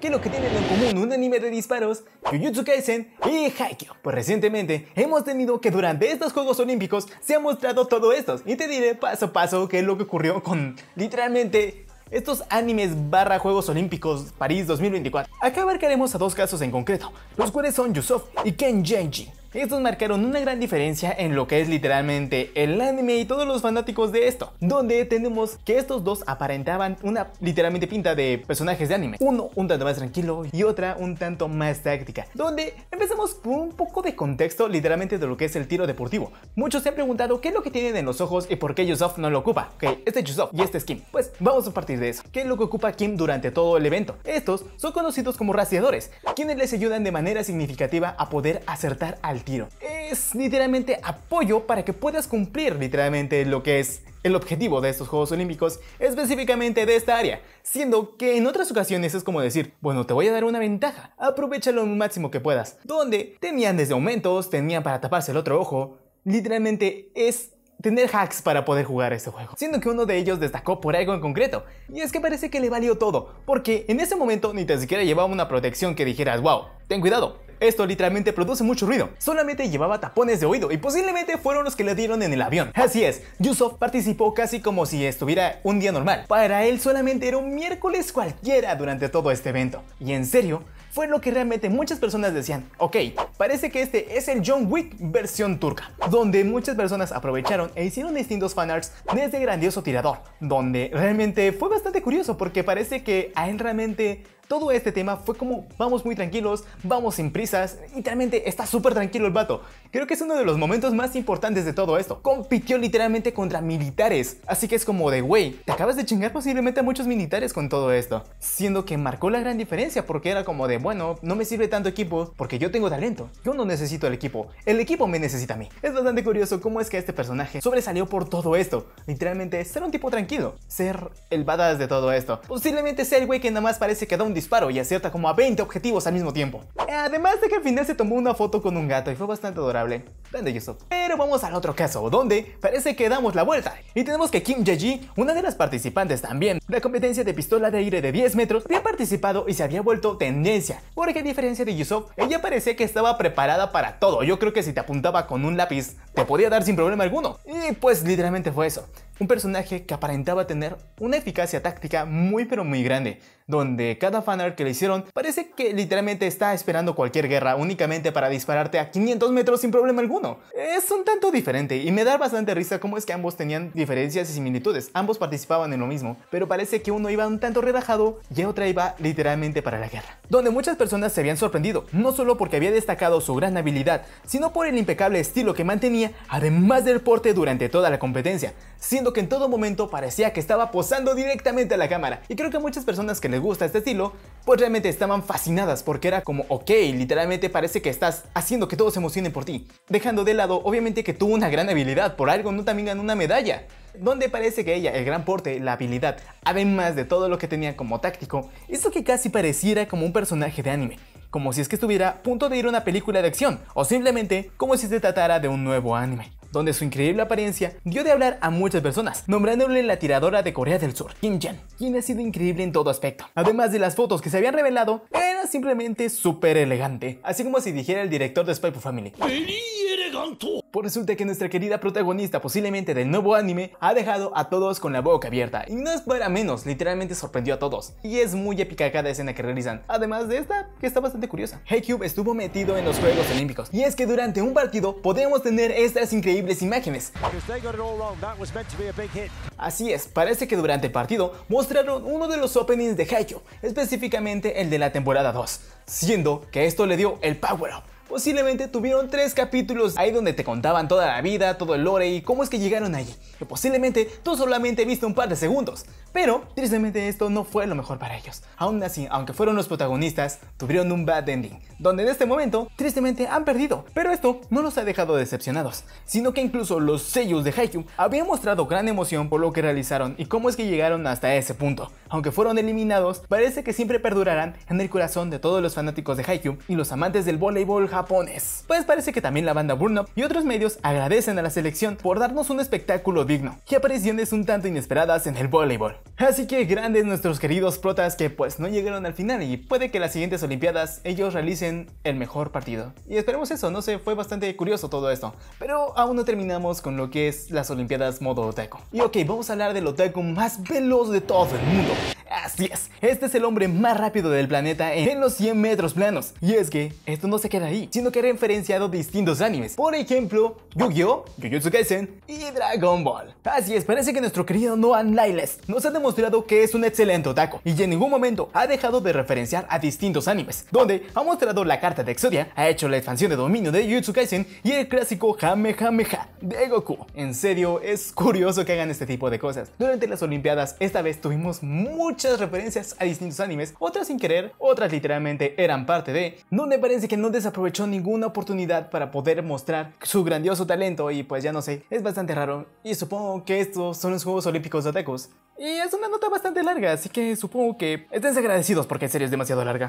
¿Qué es lo que tienen en común un anime de disparos, Jujutsu Kaisen y Haikyuu? Pues recientemente hemos tenido que durante estos Juegos Olímpicos se ha mostrado todo esto y te diré paso a paso qué es lo que ocurrió con literalmente estos animes barra Juegos Olímpicos París 2024. Acá abarcaremos a dos casos en concreto, los cuales son yusuf y Ken Genji. Estos marcaron una gran diferencia en lo que es literalmente el anime y todos los fanáticos de esto, donde tenemos que estos dos aparentaban una literalmente pinta de personajes de anime, uno un tanto más tranquilo y otra un tanto más táctica, donde empezamos con un poco de contexto literalmente de lo que es el tiro deportivo. Muchos se han preguntado qué es lo que tienen en los ojos y por qué Yusuf no lo ocupa, Ok, este este Yusuf y este es Kim. Pues vamos a partir de eso, qué es lo que ocupa Kim durante todo el evento. Estos son conocidos como rastreadores, quienes les ayudan de manera significativa a poder acertar al tiro. Es literalmente apoyo para que puedas cumplir literalmente lo que es el objetivo de estos Juegos Olímpicos, específicamente de esta área, siendo que en otras ocasiones es como decir, bueno, te voy a dar una ventaja, aprovecha lo máximo que puedas, donde tenían desde aumentos, tenían para taparse el otro ojo, literalmente es tener hacks para poder jugar este juego. Siendo que uno de ellos destacó por algo en concreto. Y es que parece que le valió todo, porque en ese momento ni tan siquiera llevaba una protección que dijeras, wow, ten cuidado, esto literalmente produce mucho ruido. Solamente llevaba tapones de oído y posiblemente fueron los que le dieron en el avión. Así es, Yusuf participó casi como si estuviera un día normal. Para él solamente era un miércoles cualquiera durante todo este evento. Y en serio, fue lo que realmente muchas personas decían, ok, parece que este es el John Wick versión turca, donde muchas personas aprovecharon e hicieron distintos fanarts de este grandioso tirador, donde realmente fue bastante curioso porque parece que a él realmente todo este tema fue como vamos muy tranquilos, vamos sin prisas, literalmente está súper tranquilo el vato. Creo que es uno de los momentos más importantes de todo esto. Compitió literalmente contra militares, así que es como de, güey, te acabas de chingar posiblemente a muchos militares con todo esto. Siendo que marcó la gran diferencia porque era como de, bueno, no me sirve tanto equipo porque yo tengo talento, yo no necesito el equipo, el equipo me necesita a mí. Es bastante curioso cómo es que este personaje sobresalió por todo esto. Literalmente ser un tipo tranquilo, ser el badass de todo esto. Posiblemente sea el güey que nada más parece que da un disparo y acierta como a 20 objetivos al mismo tiempo. Además de que al final se tomó una foto con un gato y fue bastante adorable. Yusuf. Pero vamos al otro caso, donde parece que damos la vuelta. Y tenemos que Kim Jae-ji, una de las participantes también de la competencia de pistola de aire de 10 metros, había participado y se había vuelto tendencia. Porque a diferencia de Yusuf, ella parecía que estaba preparada para todo. Yo creo que si te apuntaba con un lápiz, te podía dar sin problema alguno. Y pues literalmente fue eso. Un personaje que aparentaba tener una eficacia táctica muy pero muy grande, donde cada fanart que le hicieron parece que literalmente está esperando cualquier guerra únicamente para dispararte a 500 metros sin problema alguno. Es un tanto diferente y me da bastante risa cómo es que ambos tenían diferencias y similitudes. Ambos participaban en lo mismo, pero parece que uno iba un tanto relajado y otra iba literalmente para la guerra. Donde muchas personas se habían sorprendido, no solo porque había destacado su gran habilidad, sino por el impecable estilo que mantenía, además del porte durante toda la competencia, siendo que en todo momento parecía que estaba posando directamente a la cámara. Y creo que muchas personas que les gusta este estilo, pues realmente estaban fascinadas porque era como, ok, literalmente parece que estás haciendo que todos se emocionen por ti de lado obviamente que tuvo una gran habilidad, por algo no también ganó una medalla. Donde parece que ella, el gran porte, la habilidad, además de todo lo que tenía como táctico, hizo que casi pareciera como un personaje de anime, como si es que estuviera a punto de ir a una película de acción, o simplemente como si se tratara de un nuevo anime donde su increíble apariencia dio de hablar a muchas personas, nombrándole la tiradora de Corea del Sur, Kim Jan, quien ha sido increíble en todo aspecto. Además de las fotos que se habían revelado, era simplemente súper elegante, así como si dijera el director de Spy Family. Por resulta que nuestra querida protagonista, posiblemente del nuevo anime, ha dejado a todos con la boca abierta. Y no es para menos, literalmente sorprendió a todos. Y es muy épica cada escena que realizan. Además de esta, que está bastante curiosa. Heycube estuvo metido en los Juegos Olímpicos. Y es que durante un partido podemos tener estas increíbles imágenes. Así es, parece que durante el partido mostraron uno de los openings de Haikyuu, específicamente el de la temporada 2, siendo que esto le dio el power up Posiblemente tuvieron tres capítulos ahí donde te contaban toda la vida, todo el lore y cómo es que llegaron allí. Que posiblemente tú solamente viste un par de segundos. Pero, tristemente esto no fue lo mejor para ellos. Aún así, aunque fueron los protagonistas, tuvieron un bad ending, donde en este momento, tristemente han perdido. Pero esto no los ha dejado decepcionados, sino que incluso los sellos de Haikyuu habían mostrado gran emoción por lo que realizaron y cómo es que llegaron hasta ese punto. Aunque fueron eliminados, parece que siempre perdurarán en el corazón de todos los fanáticos de Haikyuu y los amantes del voleibol japonés. Pues parece que también la banda Up y otros medios agradecen a la selección por darnos un espectáculo digno y apariciones un tanto inesperadas en el voleibol. Así que grandes nuestros queridos protas que pues no llegaron al final y puede que las siguientes Olimpiadas ellos realicen el mejor partido. Y esperemos eso, no sé, fue bastante curioso todo esto. Pero aún no terminamos con lo que es las Olimpiadas modo otaku. Y ok, vamos a hablar del otaku más veloz de todo el mundo. Así este es el hombre más rápido del planeta en los 100 metros planos. Y es que esto no se queda ahí, sino que ha referenciado distintos animes. Por ejemplo, Yu-Gi-Oh!, Jujutsu Kaisen y Dragon Ball. Así es, parece que nuestro querido Noan Niles nos ha demostrado que es un excelente otaku y en ningún momento ha dejado de referenciar a distintos animes, donde ha mostrado la carta de Exodia, ha hecho la expansión de dominio de Jujutsu Kaisen y el clásico Kamehameha de Goku. En serio, es curioso que hagan este tipo de cosas. Durante las Olimpiadas esta vez tuvimos muchas referencias a distintos animes, otras sin querer, otras literalmente eran parte de, no me parece que no desaprovechó ninguna oportunidad para poder mostrar su grandioso talento y pues ya no sé, es bastante raro y supongo que estos son los Juegos Olímpicos de Y es una nota bastante larga, así que supongo que estén agradecidos porque en serie es demasiado larga.